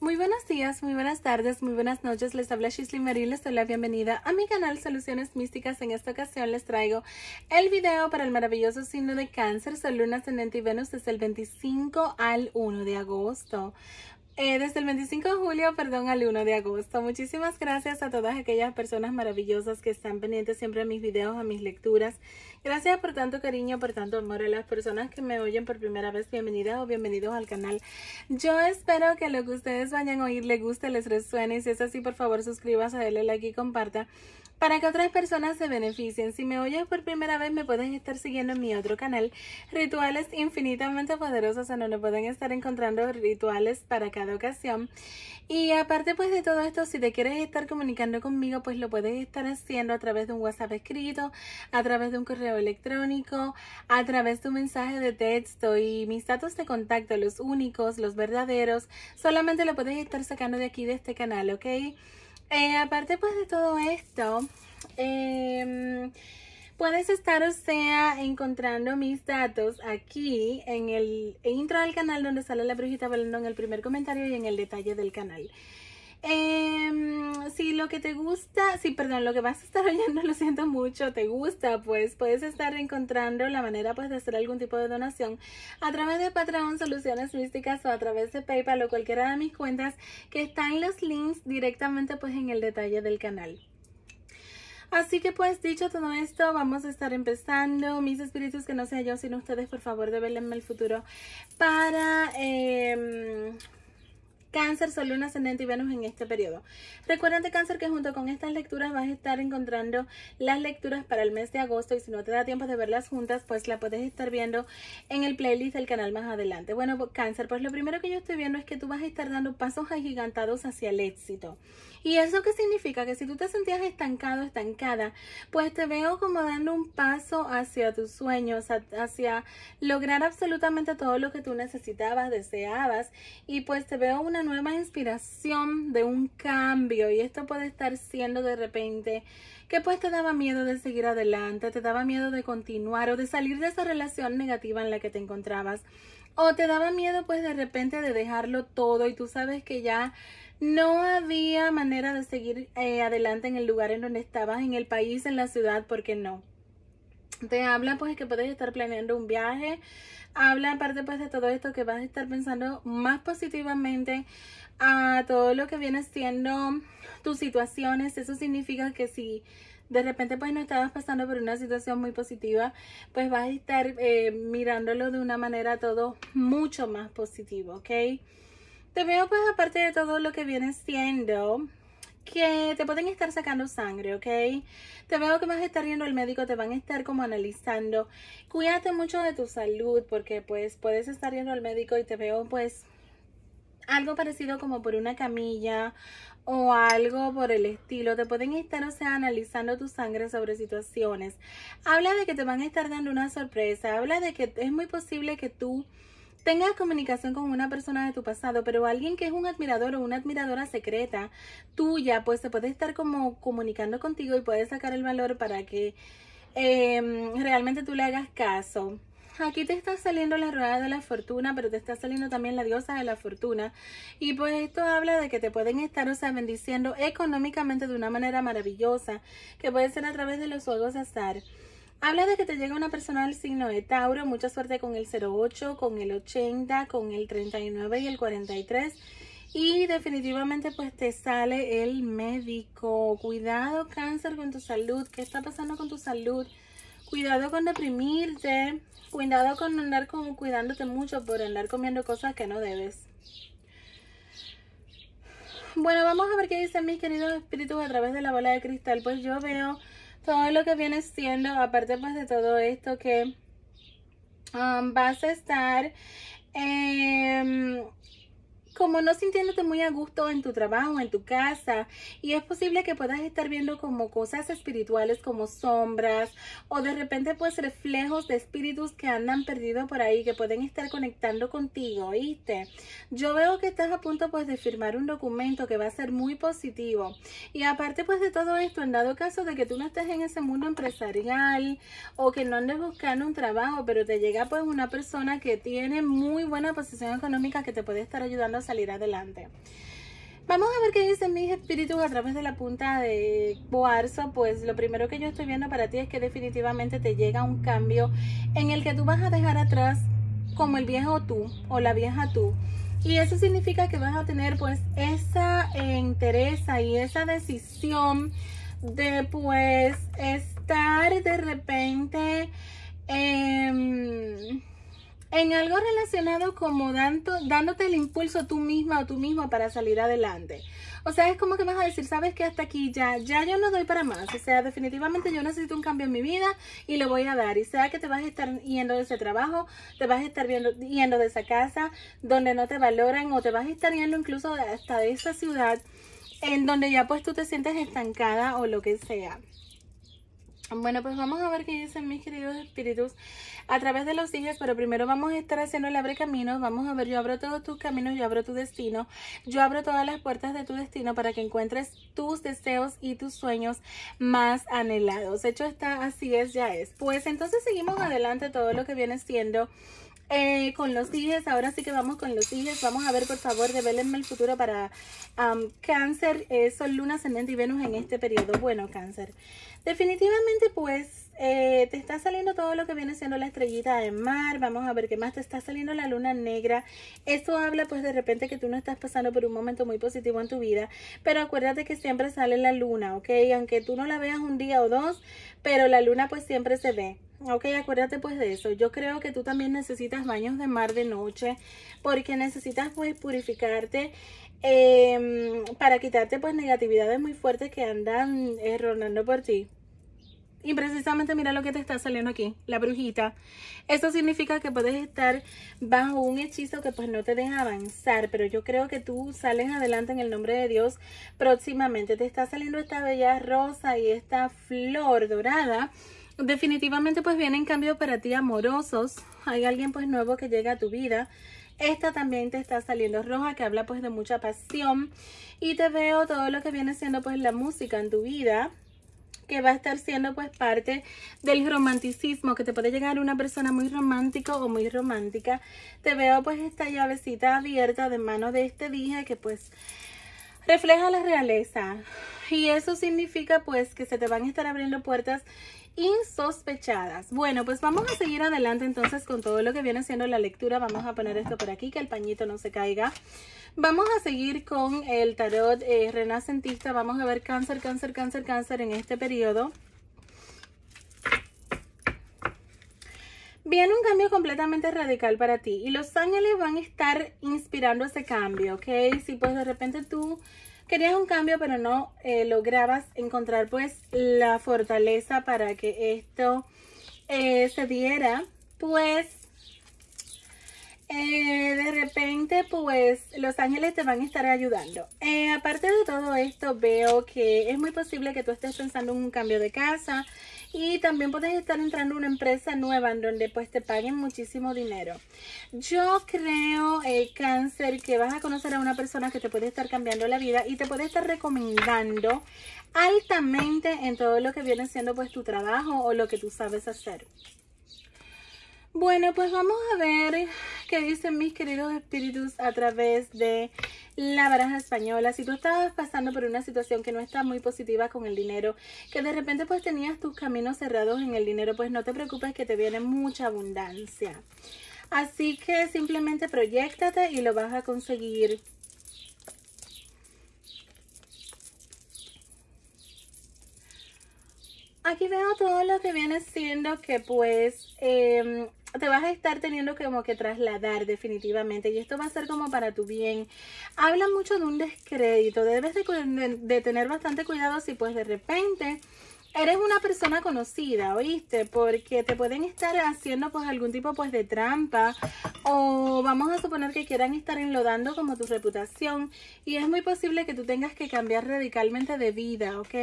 Muy buenos días, muy buenas tardes, muy buenas noches. Les habla Shisley Marie, les doy la bienvenida a mi canal Soluciones Místicas. En esta ocasión les traigo el video para el maravilloso signo de cáncer, Sol, Luna, Ascendente y Venus desde el 25 al 1 de agosto. Eh, desde el 25 de julio, perdón, al 1 de agosto. Muchísimas gracias a todas aquellas personas maravillosas que están pendientes siempre a mis videos, a mis lecturas. Gracias por tanto cariño, por tanto amor a las personas que me oyen por primera vez. Bienvenidas o bienvenidos al canal. Yo espero que lo que ustedes vayan a oír les guste, les resuene. Y si es así, por favor, suscríbase, denle like y comparta para que otras personas se beneficien. Si me oyes por primera vez, me pueden estar siguiendo en mi otro canal, Rituales Infinitamente Poderosos, ¿no? no pueden estar encontrando rituales para cada ocasión. Y aparte pues de todo esto, si te quieres estar comunicando conmigo, pues lo puedes estar haciendo a través de un WhatsApp escrito, a través de un correo electrónico, a través de un mensaje de texto y mis datos de contacto, los únicos, los verdaderos, solamente lo puedes estar sacando de aquí de este canal, ¿ok? Eh, aparte pues de todo esto, em, puedes estar, o sea, encontrando mis datos aquí en el intro del canal donde sale la brujita hablando en el primer comentario y en el detalle del canal. Em, si lo que te gusta, si perdón, lo que vas a estar oyendo, lo siento mucho, te gusta, pues puedes estar encontrando la manera pues de hacer algún tipo de donación a través de Patreon Soluciones Místicas o a través de PayPal o cualquiera de mis cuentas que están los links directamente pues en el detalle del canal. Así que pues dicho todo esto, vamos a estar empezando. Mis espíritus, que no sea yo, sino ustedes, por favor, develenme el futuro para... Eh, Cáncer, Sol, Luna, Ascendente y Venus en este periodo. Recuérdate, Cáncer, que junto con estas lecturas vas a estar encontrando las lecturas para el mes de agosto y si no te da tiempo de verlas juntas, pues la puedes estar viendo en el playlist del canal más adelante. Bueno, pues, Cáncer, pues lo primero que yo estoy viendo es que tú vas a estar dando pasos agigantados hacia el éxito. ¿Y eso qué significa? Que si tú te sentías estancado, estancada, pues te veo como dando un paso hacia tus sueños, hacia lograr absolutamente todo lo que tú necesitabas, deseabas y pues te veo una nueva inspiración de un cambio y esto puede estar siendo de repente que pues te daba miedo de seguir adelante, te daba miedo de continuar o de salir de esa relación negativa en la que te encontrabas o te daba miedo pues de repente de dejarlo todo y tú sabes que ya no había manera de seguir eh, adelante en el lugar en donde estabas, en el país, en la ciudad, porque no te habla pues que puedes estar planeando un viaje, habla aparte pues de todo esto que vas a estar pensando más positivamente a todo lo que viene siendo tus situaciones, eso significa que si de repente pues no estabas pasando por una situación muy positiva, pues vas a estar eh, mirándolo de una manera todo mucho más positivo, ¿ok? Te veo pues aparte de todo lo que vienes siendo que te pueden estar sacando sangre, ¿ok? Te veo que vas a estar yendo al médico, te van a estar como analizando. Cuídate mucho de tu salud porque pues puedes estar yendo al médico y te veo pues algo parecido como por una camilla o algo por el estilo. Te pueden estar, o sea, analizando tu sangre sobre situaciones. Habla de que te van a estar dando una sorpresa. Habla de que es muy posible que tú tengas comunicación con una persona de tu pasado, pero alguien que es un admirador o una admiradora secreta tuya, pues se puede estar como comunicando contigo y puede sacar el valor para que em, realmente tú le hagas caso. Aquí te está saliendo la rueda de la fortuna, pero te está saliendo también la diosa de la fortuna. Y pues esto habla de que te pueden estar, o sea, bendiciendo económicamente de una manera maravillosa, que puede ser a través de los juegos de azar. Habla de que te llega una persona del signo de Tauro, mucha suerte con el 08, con el 80, con el 39 y el 43. Y definitivamente pues te sale el médico. Cuidado cáncer con tu salud. ¿Qué está pasando con tu salud? Cuidado con deprimirte. Cuidado con andar como cuidándote mucho por andar comiendo cosas que no debes. Bueno, vamos a ver qué dicen mis queridos espíritus a través de la bola de cristal. Pues yo veo todo lo que viene siendo, aparte pues de todo esto que um, vas a estar em, como no sintiéndote muy a gusto en tu trabajo, en tu casa, y es posible que puedas estar viendo como cosas espirituales como sombras o de repente pues reflejos de espíritus que andan perdidos por ahí, que pueden estar conectando contigo, ¿oíste? Yo veo que estás a punto pues de firmar un documento que va a ser muy positivo y aparte pues de todo esto, en dado caso de que tú no estés en ese mundo empresarial o que no andes buscando un trabajo, pero te llega pues una persona que tiene muy buena posición económica que te puede estar ayudando salir adelante. Vamos a ver qué dicen mis espíritus a través de la punta de Boarzo, Pues lo primero que yo estoy viendo para ti es que definitivamente te llega un cambio en el que tú vas a dejar atrás como el viejo tú o la vieja tú. Y eso significa que vas a tener pues esa entereza y esa decisión de pues estar de repente... Eh, en algo relacionado como dándote el impulso tú misma o tú mismo para salir adelante. O sea, es como que vas a decir, sabes que hasta aquí ya, ya yo no doy para más. O sea, definitivamente yo necesito un cambio en mi vida y lo voy a dar. Y sea que te vas a estar yendo de ese trabajo, te vas a estar viendo, yendo de esa casa donde no te valoran o te vas a estar yendo incluso hasta de esa ciudad en donde ya pues tú te sientes estancada o lo que sea. Bueno, pues vamos a ver qué dicen mis queridos espíritus a través de los sillas pero primero vamos a estar haciendo el abre caminos. Vamos a ver, yo abro todos tus caminos, yo abro tu destino, yo abro todas las puertas de tu destino para que encuentres tus deseos y tus sueños más anhelados. Hecho está, así es, ya es. Pues entonces seguimos adelante todo lo que viene siendo eh, con los signos, ahora sí que vamos con los signos. Vamos a ver, por favor, develenme el futuro para um, Cáncer, Son eh, Sol, Luna, Ascendente y Venus en este periodo. Bueno, Cáncer, definitivamente pues eh, te está saliendo todo lo que viene siendo la estrellita de mar, vamos a ver qué más te está saliendo la luna negra. Esto habla pues de repente que tú no estás pasando por un momento muy positivo en tu vida, pero acuérdate que siempre sale la luna, ¿ok? Aunque tú no la veas un día o dos, pero la luna pues siempre se ve. Ok, acuérdate pues de eso. Yo creo que tú también necesitas baños de mar de noche porque necesitas pues purificarte em, para quitarte pues negatividades muy fuertes que andan eh, por ti. Y precisamente mira lo que te está saliendo aquí, la brujita. Eso significa que puedes estar bajo un hechizo que pues no te deja avanzar, pero yo creo que tú sales adelante en el nombre de Dios próximamente. Te está saliendo esta bella rosa y esta flor dorada. Definitivamente pues viene en cambio para ti amorosos. Hay alguien pues nuevo que llega a tu vida. Esta también te está saliendo roja, que habla pues de mucha pasión. Y te veo todo lo que viene siendo pues la música en tu vida que va a estar siendo pues parte del romanticismo, que te puede llegar una persona muy romántico o muy romántica. Te veo pues esta llavecita abierta de mano de este dije que pues refleja la realeza. Y eso significa pues que se te van a estar abriendo puertas insospechadas. Bueno, pues vamos a seguir adelante entonces con todo lo que viene siendo la lectura. Vamos a poner esto por aquí, que el pañito no se caiga. Vamos a seguir con el tarot eh, renacentista. Vamos a ver cáncer, cáncer, cáncer, cáncer en este periodo. viene un cambio completamente radical para ti y los ángeles van a estar inspirando ese cambio, ¿ok? Si pues de repente tú querías un cambio pero no eh, lograbas encontrar pues la fortaleza para que esto eh, se diera, pues eh, de repente pues los ángeles te van a estar ayudando. aparte de todo esto veo que es muy posible que tú estés pensando en un cambio de casa y también puedes estar entrando a una empresa nueva en donde pues te paguen muchísimo dinero. Yo creo, el eh, cáncer, que vas a conocer a una persona que te puede estar cambiando la vida y te puede estar recomendando altamente en todo lo que viene siendo pues tu trabajo o lo que tú sabes hacer. Bueno, pues vamos a ver qué dicen mis queridos espíritus a través de la baraja española. Si tú estabas pasando por una situación que no está muy positiva con el dinero, que de repente pues tenías tus caminos cerrados en el dinero, pues no te preocupes que te viene mucha abundancia. Así que simplemente proyectate y lo vas a conseguir. Aquí veo todo lo que viene siendo que pues em, te vas a estar teniendo como que trasladar definitivamente y esto va a ser como para tu bien. Habla mucho de un descrédito, debes de, tener bastante cuidado si pues de repente eres una persona conocida, ¿oíste? Porque te pueden estar haciendo pues algún tipo pues de trampa o vamos a suponer que quieran estar enlodando como tu reputación y es muy posible que tú tengas que cambiar radicalmente de vida, ¿ok?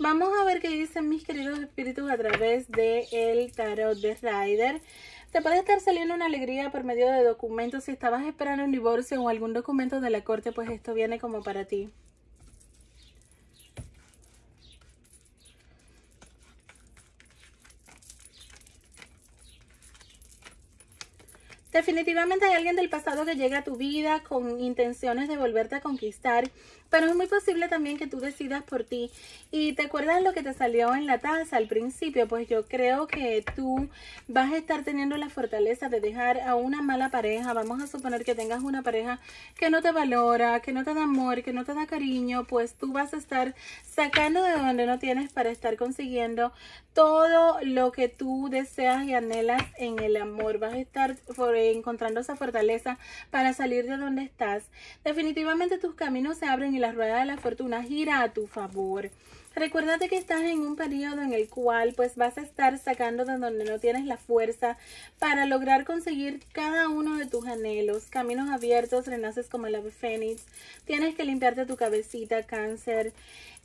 Vamos a ver qué dicen mis queridos espíritus a través de el tarot de Rider. Te puede estar saliendo una alegría por medio de documentos. Si estabas esperando un divorcio o algún documento de la corte, pues esto viene como para ti. Definitivamente hay alguien del pasado que llega a tu vida con intenciones de volverte a conquistar, pero es muy posible también que tú decidas por ti. Y te acuerdas lo que te salió en la taza al principio, pues yo creo que tú vas a estar teniendo la fortaleza de dejar a una mala pareja. Vamos a suponer que tengas una pareja que no te valora, que no te da amor, que no te da cariño, pues tú vas a estar sacando de donde no tienes para estar consiguiendo todo lo que tú deseas y anhelas en el amor. Vas a estar por eh, encontrando esa fortaleza para salir de donde estás. Definitivamente tus caminos se abren y la rueda de la fortuna gira a tu favor. Recuérdate que estás en un periodo en el cual pues vas a estar sacando de donde no tienes la fuerza para lograr conseguir cada uno de tus anhelos. Caminos abiertos, renaces como el ave fénix. Tienes que limpiarte tu cabecita, cáncer.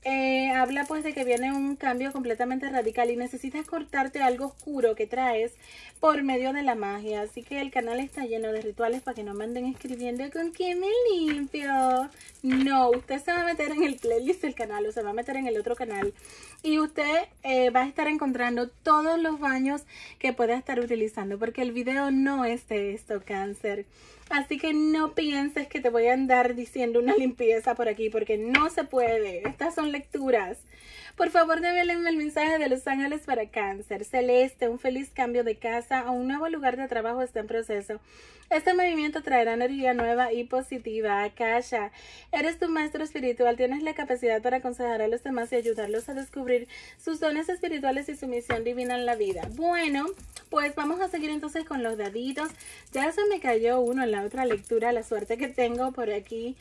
Eh, habla pues de que viene un cambio completamente radical y necesitas cortarte algo oscuro que traes por medio de la magia. Así que el canal está lleno de rituales para que no me anden escribiendo con quién me limpio. No, usted se va a meter en el playlist del canal o se va a meter en el otro canal y usted eh, va a estar encontrando todos los baños que pueda estar utilizando porque el video no es de esto, cáncer. Así que no pienses que te voy a andar diciendo una limpieza por aquí porque no se puede. Estas son lecturas por favor, déjenme el mensaje de Los Ángeles para Cáncer. Celeste, un feliz cambio de casa o un nuevo lugar de trabajo está en proceso. Este movimiento traerá energía nueva y positiva. Akasha, eres tu maestro espiritual, tienes la capacidad para aconsejar a los demás y ayudarlos a descubrir sus dones espirituales y su misión divina en la vida. Bueno, pues vamos a seguir entonces con los daditos. Ya se me cayó uno en la otra lectura, la suerte que tengo por aquí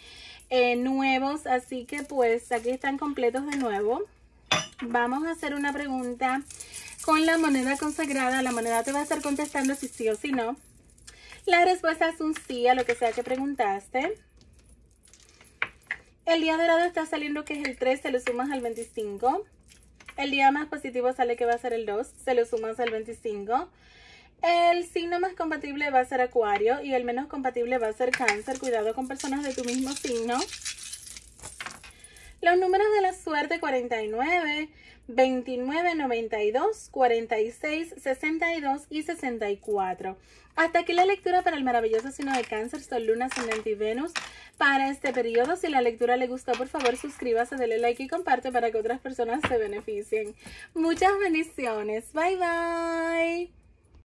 eh, nuevos, así que pues aquí están completos de nuevo. Vamos a hacer una pregunta con la moneda consagrada. La moneda te va a estar contestando si sí o si no. La respuesta es un sí a lo que sea que preguntaste. El día dorado está saliendo que es el 3, se lo sumas al 25. El día más positivo sale que va a ser el 2, se lo sumas al 25. El signo más compatible va a ser acuario y el menos compatible va a ser cáncer. Cuidado con personas de tu mismo signo. Los números de la suerte 49, 29, 92, 46, 62 y 64. Hasta aquí la lectura para el maravilloso signo de cáncer, Sol, Luna, Ascendente y Venus. Para este periodo, si la lectura le gustó, por favor suscríbase, dale like y comparte para que otras personas se beneficien. Muchas bendiciones. Bye bye.